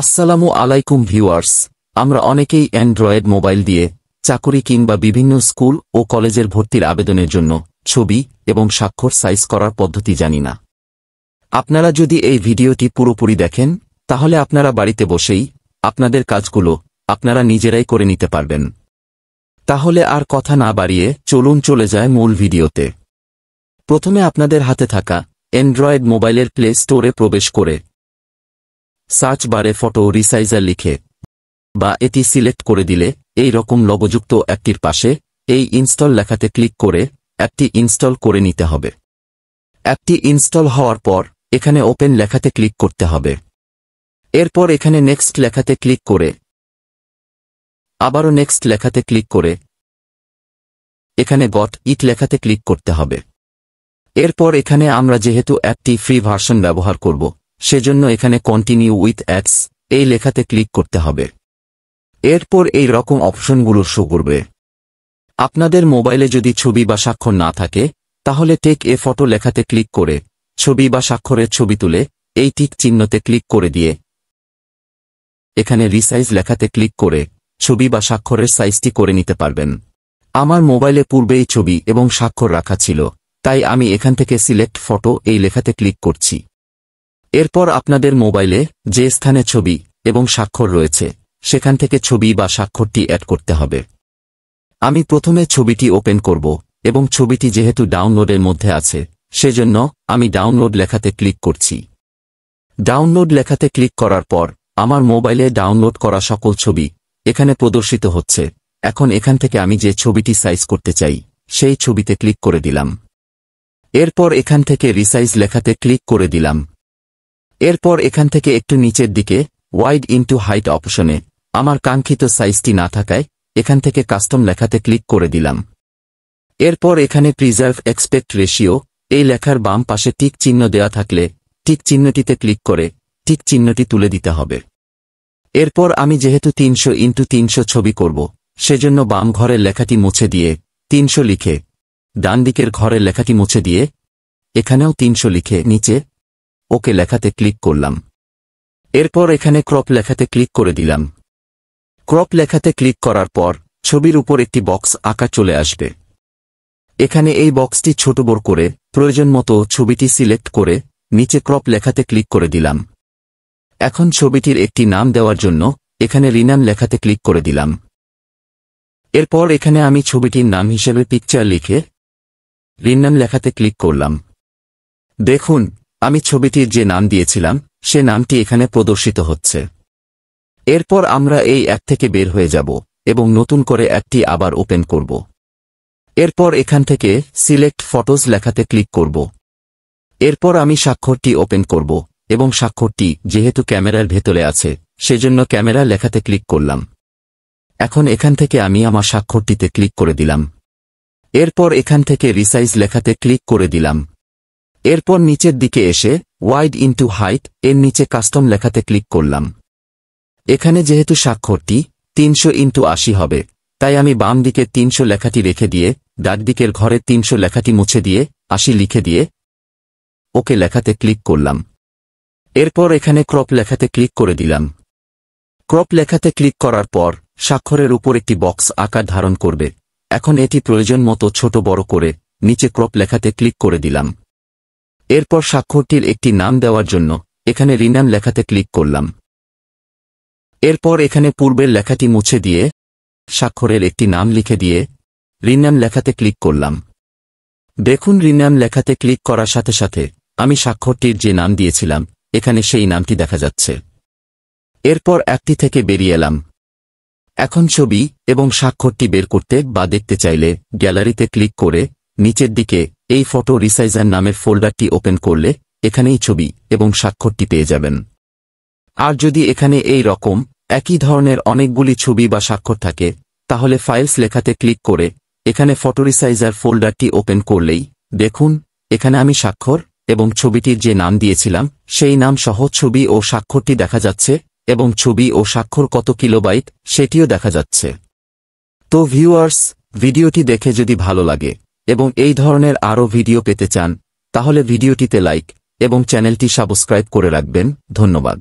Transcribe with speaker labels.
Speaker 1: আসসালামু আলাইকুম ভিউয়ার্স আমরা অনেকেই অ্যান্ড্রয়েড মোবাইল দিয়ে চাকরি কিংবা বিভিন্ন স্কুল ও কলেজের ভর্তির আবেদনের জন্য ছবি এবং স্বাক্ষর সাইজ করার পদ্ধতি জানি না আপনারা যদি এই ভিডিওটি পুরোপুরি দেখেন তাহলে আপনারা বাড়িতে বসেই আপনাদের কাজগুলো আপনারা নিজেরাই করে নিতে পারবেন তাহলে আর কথা না বাড়িয়ে চলুন চলে যায় মূল ভিডিওতে প্রথমে আপনাদের হাতে থাকা অ্যান্ড্রয়েড মোবাইলের প্লে স্টোরে প্রবেশ করে সার্চ বারে ফটো রিসাইজার লিখে বা এটি সিলেক্ট করে দিলে এই রকম লগযুক্ত অ্যাপটির পাশে এই ইনস্টল লেখাতে ক্লিক করে অ্যাপটি ইনস্টল করে নিতে হবে অ্যাপটি ইনস্টল হওয়ার পর এখানে ওপেন লেখাতে ক্লিক করতে হবে এরপর এখানে নেক্সট লেখাতে ক্লিক করে আবারও নেক্সট লেখাতে ক্লিক করে এখানে গট ইট লেখাতে ক্লিক করতে হবে এরপর এখানে আমরা যেহেতু অ্যাপটি ফ্রি ভার্সন ব্যবহার করব সেজন্য এখানে কন্টিনিউ উইথ অ্যাডস এই লেখাতে ক্লিক করতে হবে এরপর এই রকম অপশনগুলো শো করবে আপনাদের মোবাইলে যদি ছবি বা স্বাক্ষর না থাকে তাহলে টেক এ ফটো লেখাতে ক্লিক করে ছবি বা স্বাক্ষরের ছবি তুলে এই টিক চিহ্নতে ক্লিক করে দিয়ে এখানে রিসাইজ লেখাতে ক্লিক করে ছবি বা স্বাক্ষরের সাইজটি করে নিতে পারবেন আমার মোবাইলে পূর্বেই ছবি এবং স্বাক্ষর রাখা ছিল তাই আমি এখান থেকে সিলেক্ট ফটো এই লেখাতে ক্লিক করছি এরপর আপনাদের মোবাইলে যে স্থানে ছবি এবং স্বাক্ষর রয়েছে সেখান থেকে ছবি বা স্বাক্ষরটি অ্যাড করতে হবে আমি প্রথমে ছবিটি ওপেন করব এবং ছবিটি যেহেতু ডাউনলোডের মধ্যে আছে সেজন্য আমি ডাউনলোড লেখাতে ক্লিক করছি ডাউনলোড লেখাতে ক্লিক করার পর আমার মোবাইলে ডাউনলোড করা সকল ছবি এখানে প্রদর্শিত হচ্ছে এখন এখান থেকে আমি যে ছবিটি সাইজ করতে চাই সেই ছবিতে ক্লিক করে দিলাম এরপর এখান থেকে রিসাইজ লেখাতে ক্লিক করে দিলাম এরপর এখান থেকে একটু নিচের দিকে ওয়াইড ইনটু হাইট অপশনে আমার কাঙ্ক্ষিত সাইজটি না থাকায় এখান থেকে কাস্টম লেখাতে ক্লিক করে দিলাম এরপর এখানে প্রিজার্ভ এক্সপেক্ট রেশিও এই লেখার বাম পাশে টিক চিহ্ন দেওয়া থাকলে টিক চিহ্নটিতে ক্লিক করে টিক চিহ্নটি তুলে দিতে হবে এরপর আমি যেহেতু তিনশো ইন্টু তিনশো ছবি করব সেজন্য বাম ঘরের লেখাটি মুছে দিয়ে তিনশো লিখে ডান দিকের ঘরের লেখাটি মুছে দিয়ে এখানেও তিনশো লিখে নিচে ওকে লেখাতে ক্লিক করলাম এরপর এখানে ক্রপ লেখাতে ক্লিক করে দিলাম ক্রপ লেখাতে ক্লিক করার পর ছবির উপর একটি বক্স আঁকা চলে আসবে এখানে এই বক্সটি ছোট বড় করে প্রয়োজন মতো ছবিটি সিলেক্ট করে নিচে ক্রপ লেখাতে ক্লিক করে দিলাম এখন ছবিটির একটি নাম দেওয়ার জন্য এখানে রিনাম লেখাতে ক্লিক করে দিলাম এরপর এখানে আমি ছবিটির নাম হিসেবে পিকচার লিখে রিনাম লেখাতে ক্লিক করলাম দেখুন আমি ছবিটির যে নাম দিয়েছিলাম সে নামটি এখানে প্রদর্শিত হচ্ছে এরপর আমরা এই অ্যাপ থেকে বের হয়ে যাব এবং নতুন করে অ্যাপটি আবার ওপেন করব এরপর এখান থেকে সিলেক্ট ফটোজ লেখাতে ক্লিক করব এরপর আমি স্বাক্ষরটি ওপেন করব এবং স্বাক্ষরটি যেহেতু ক্যামেরার ভেতরে আছে সেজন্য ক্যামেরা লেখাতে ক্লিক করলাম এখন এখান থেকে আমি আমার স্বাক্ষরটিতে ক্লিক করে দিলাম এরপর এখান থেকে রিসাইজ লেখাতে ক্লিক করে দিলাম এরপর নিচের দিকে এসে ওয়াইড ইন্টু হাইট এর নিচে কাস্টম লেখাতে ক্লিক করলাম এখানে যেহেতু স্বাক্ষরটি তিনশো ইন্টু আশি হবে তাই আমি বাম দিকে তিনশো লেখাটি রেখে দিয়ে ডাক দিকের ঘরে তিনশো লেখাটি মুছে দিয়ে আশি লিখে দিয়ে ওকে লেখাতে ক্লিক করলাম এরপর এখানে ক্রপ লেখাতে ক্লিক করে দিলাম ক্রপ লেখাতে ক্লিক করার পর স্বাক্ষরের উপর একটি বক্স আকার ধারণ করবে এখন এটি প্রয়োজন মতো ছোট বড় করে নিচে ক্রপ লেখাতে ক্লিক করে দিলাম এরপর স্বাক্ষরটির একটি নাম দেওয়ার জন্য এখানে রিনাম লেখাতে ক্লিক করলাম এরপর এখানে পূর্বের লেখাটি মুছে দিয়ে স্বাক্ষরের একটি নাম লিখে দিয়ে রিনাম লেখাতে ক্লিক করলাম দেখুন রিনাম লেখাতে ক্লিক করার সাথে সাথে আমি স্বাক্ষরটির যে নাম দিয়েছিলাম এখানে সেই নামটি দেখা যাচ্ছে এরপর একটি থেকে বেরিয়ে এলাম এখন ছবি এবং স্বাক্ষরটি বের করতে বা দেখতে চাইলে গ্যালারিতে ক্লিক করে নিচের দিকে এই ফটো রিসাইজার নামের ফোল্ডারটি ওপেন করলে এখানেই ছবি এবং স্বাক্ষরটি পেয়ে যাবেন আর যদি এখানে এই রকম একই ধরনের অনেকগুলি ছবি বা স্বাক্ষর থাকে তাহলে ফাইলস লেখাতে ক্লিক করে এখানে ফটো রিসাইজার ফোল্ডারটি ওপেন করলেই দেখুন এখানে আমি স্বাক্ষর এবং ছবিটির যে নাম দিয়েছিলাম সেই নাম সহ ছবি ও স্বাক্ষরটি দেখা যাচ্ছে এবং ছবি ও স্বাক্ষর কত কিলোবাইট সেটিও দেখা যাচ্ছে তো ভিউয়ার্স ভিডিওটি দেখে যদি ভালো লাগে এবং এই ধরনের আরও ভিডিও পেতে চান তাহলে ভিডিওটিতে লাইক এবং চ্যানেলটি সাবস্ক্রাইব করে রাখবেন ধন্যবাদ